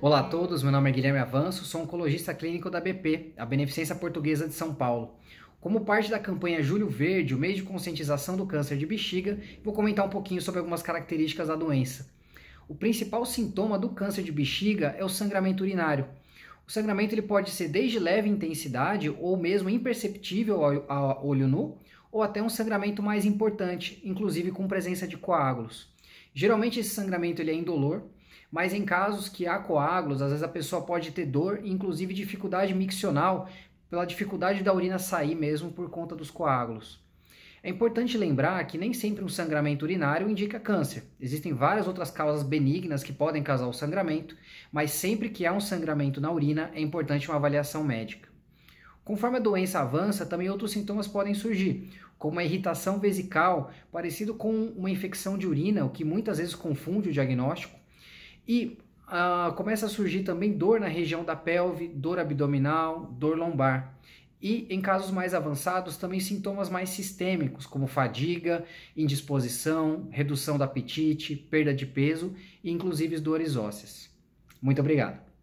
Olá a todos, meu nome é Guilherme Avanço, sou oncologista clínico da BP, a Beneficência Portuguesa de São Paulo. Como parte da campanha Julho Verde, o mês de conscientização do câncer de bexiga, vou comentar um pouquinho sobre algumas características da doença. O principal sintoma do câncer de bexiga é o sangramento urinário. O sangramento ele pode ser desde leve intensidade ou mesmo imperceptível ao olho nu, ou até um sangramento mais importante, inclusive com presença de coágulos. Geralmente esse sangramento ele é indolor, mas em casos que há coágulos, às vezes a pessoa pode ter dor, inclusive dificuldade miccional, pela dificuldade da urina sair mesmo por conta dos coágulos. É importante lembrar que nem sempre um sangramento urinário indica câncer. Existem várias outras causas benignas que podem causar o sangramento, mas sempre que há um sangramento na urina é importante uma avaliação médica. Conforme a doença avança, também outros sintomas podem surgir, como a irritação vesical, parecido com uma infecção de urina, o que muitas vezes confunde o diagnóstico, e uh, começa a surgir também dor na região da pelve, dor abdominal, dor lombar. E em casos mais avançados, também sintomas mais sistêmicos, como fadiga, indisposição, redução do apetite, perda de peso e inclusive dores ósseas. Muito obrigado.